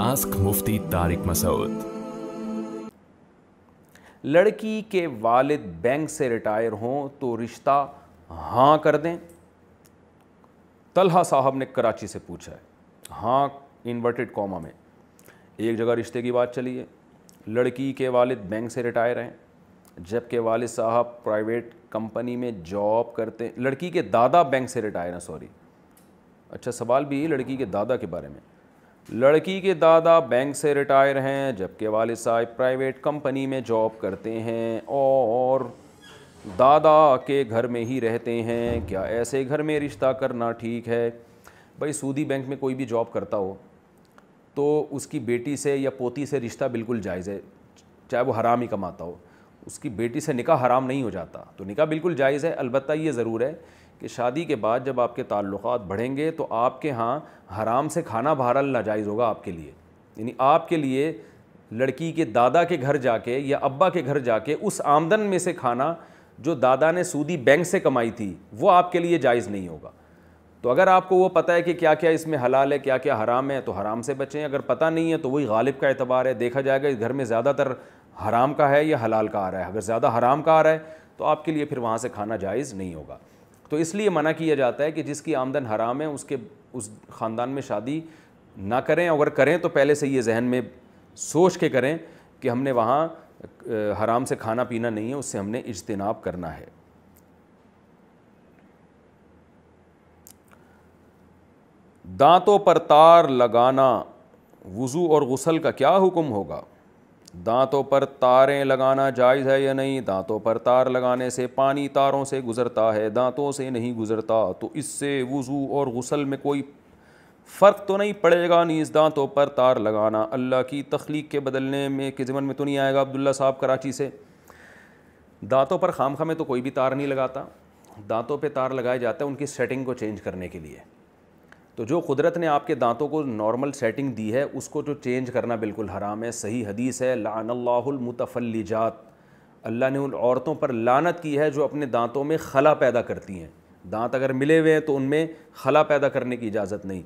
ask मुफ्ती तारिक मसूद लड़की के वालिद बैंक से रिटायर हों तो रिश्ता हाँ कर दें तलहा साहब ने कराची से पूछा है हाँ इन्वर्टेड कॉमा में एक जगह रिश्ते की बात चली है लड़की के वालिद बैंक से रिटायर हैं जबकि वालिद साहब प्राइवेट कंपनी में जॉब करते हैं लड़की के दादा बैंक से रिटायर हैं सॉरी अच्छा सवाल भी लड़की के दादा के बारे में लड़की के दादा बैंक से रिटायर हैं जबकि वाल साहब प्राइवेट कंपनी में जॉब करते हैं और दादा के घर में ही रहते हैं क्या ऐसे घर में रिश्ता करना ठीक है भाई सूदी बैंक में कोई भी जॉब करता हो तो उसकी बेटी से या पोती से रिश्ता बिल्कुल जायज़ है चाहे वो हराम ही कमाता हो उसकी बेटी से निकाह हराम नहीं हो जाता तो निकाह बिल्कुल जायज़ है अलबत्त ये ज़रूर है कि शादी के बाद जब आपके ताल्लुक बढ़ेंगे तो आपके यहाँ हराम से खाना बहरल नाजायज़ होगा आपके लिए यानी आपके लिए लड़की के दादा के घर जाके या अब्बा के घर जाके उस आमदन में से खाना जो दादा ने सूदी बैंक से कमाई थी वो आपके लिए जायज़ नहीं होगा तो अगर आपको वो पता है कि क्या क्या इसमें हलाल है क्या क्या हराम है तो हराम से बचें अगर पता नहीं है तो वही गालिब का एतबार है देखा जाएगा इस घर में ज़्यादातर हराम का है या हलाल का आ रहा है अगर ज़्यादा हराम का आ रहा है तो आपके लिए फिर वहाँ से खाना जायज़ नहीं होगा तो इसलिए मना किया जाता है कि जिसकी आमदन हराम है उसके उस ख़ानदान में शादी ना करें अगर करें तो पहले से ये जहन में सोच के करें कि हमने वहाँ हराम से खाना पीना नहीं है उससे हमने इजतनाब करना है दांतों पर तार लगाना वज़ू और गसल का क्या हुक्म होगा दांतों पर तारें लगाना जायज़ है या नहीं दांतों पर तार लगाने से पानी तारों से गुज़रता है दांतों से नहीं गुज़रता तो इससे वज़ू और गसल में कोई फ़र्क तो नहीं पड़ेगा नीज़ दांतों पर तार लगाना अल्लाह की तख्लीक के बदलने में के ज़मन में तो नहीं आएगा अब्दुल्ला साहब कराची से दांतों पर खाम में तो कोई भी तार नहीं लगाता दांतों पे तार लगाए जाते हैं उनकी सेटिंग को चेंज करने के लिए तो जो कुदरत ने आपके दांतों को नॉर्मल सेटिंग दी है उसको तो चेंज करना बिल्कुल हराम है सही हदीस है लानल्लामतफलीजात अल्लाह ने उन औरतों पर लानत की है जो अपने दांतों में खला पैदा करती हैं दांत अगर मिले हुए हैं तो उनमें खला पैदा करने की इजाज़त नहीं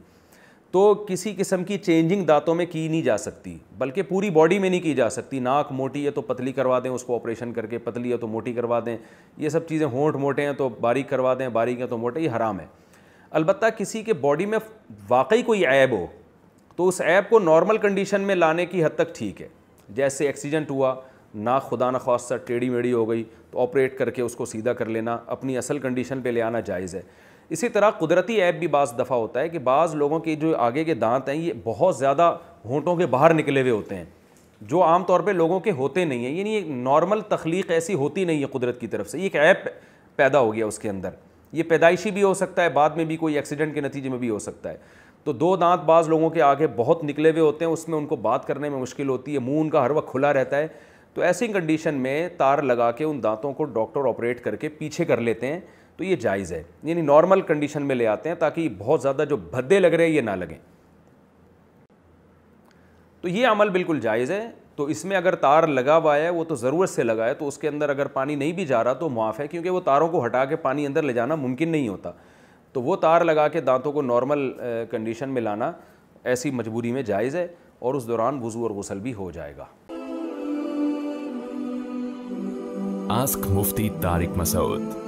तो किसी किस्म की चेंजिंग दांतों में की नहीं जा सकती बल्कि पूरी बॉडी में नहीं की जा सकती नाक मोटी है तो पतली करवा दें उसको ऑपरेशन करके पतली है तो मोटी करवा दें ये सब चीज़ें होंठ मोटे हैं तो बारीक करवा दें बारीक है तो मोटे ये हराम है अलबत् किसी के बॉडी में वाकई कोई ऐब हो तो उस ऐप को नॉर्मल कंडीशन में लाने की हद तक ठीक है जैसे एक्सीडेंट हुआ ना खुदा न खासा टेढ़ी मेढ़ी हो गई तो ऑपरेट करके उसको सीधा कर लेना अपनी असल कंडीशन पे ले आना जायज़ है इसी तरह कुदरती ऐप भी बाज़ दफ़ा होता है कि बाज़ लोगों के जो आगे के दांत हैं ये बहुत ज़्यादा होटों के बाहर निकले हुए होते हैं जो आम तौर पर लोगों के होते नहीं हैं ये नहीं नॉर्मल तख्लीक ऐसी होती नहीं है कुदरत की तरफ से एक ऐप पैदा हो गया उसके अंदर ये पैदाइशी भी हो सकता है बाद में भी कोई एक्सीडेंट के नतीजे में भी हो सकता है तो दो दांत बाज लोगों के आगे बहुत निकले हुए होते हैं उसमें उनको बात करने में मुश्किल होती है मुंह उनका हर वक्त खुला रहता है तो ऐसी कंडीशन में तार लगा के उन दांतों को डॉक्टर ऑपरेट करके पीछे कर लेते हैं तो ये जायज़ है यानी नॉर्मल कंडीशन में ले आते हैं ताकि बहुत ज़्यादा जो भद्दे लग रहे हैं ये ना लगें तो ये अमल बिल्कुल जायज़ है तो इसमें अगर तार लगा हुआ है वो तो ज़रूरत से लगा है तो उसके अंदर अगर पानी नहीं भी जा रहा तो मुआफ़ है क्योंकि वो तारों को हटा के पानी अंदर ले जाना मुमकिन नहीं होता तो वो तार लगा के दांतों को नॉर्मल कंडीशन में लाना ऐसी मजबूरी में जायज़ है और उस दौरान वज़ू और गसल भी हो जाएगा आस्क मुफ्ती तारिक मसूद